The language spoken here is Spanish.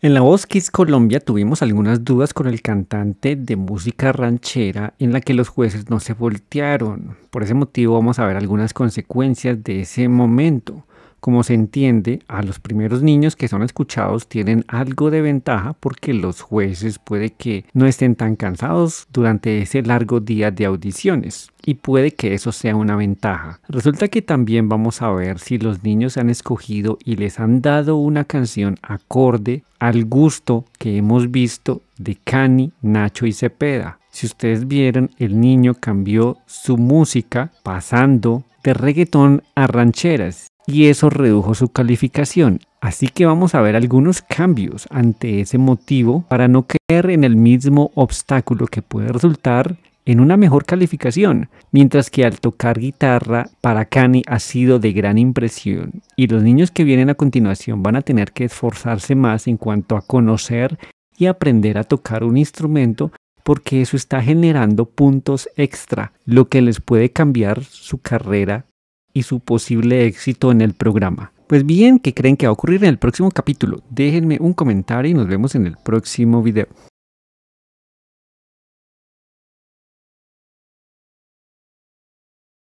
En la voz Colombia tuvimos algunas dudas con el cantante de música ranchera en la que los jueces no se voltearon. Por ese motivo vamos a ver algunas consecuencias de ese momento. Como se entiende, a los primeros niños que son escuchados tienen algo de ventaja porque los jueces puede que no estén tan cansados durante ese largo día de audiciones y puede que eso sea una ventaja. Resulta que también vamos a ver si los niños han escogido y les han dado una canción acorde al gusto que hemos visto de Cani, Nacho y Cepeda. Si ustedes vieron, el niño cambió su música pasando de reggaetón a rancheras y eso redujo su calificación. Así que vamos a ver algunos cambios ante ese motivo para no caer en el mismo obstáculo que puede resultar en una mejor calificación, mientras que al tocar guitarra para Cani ha sido de gran impresión y los niños que vienen a continuación van a tener que esforzarse más en cuanto a conocer y aprender a tocar un instrumento porque eso está generando puntos extra, lo que les puede cambiar su carrera y su posible éxito en el programa. Pues bien, ¿qué creen que va a ocurrir en el próximo capítulo? Déjenme un comentario y nos vemos en el próximo video.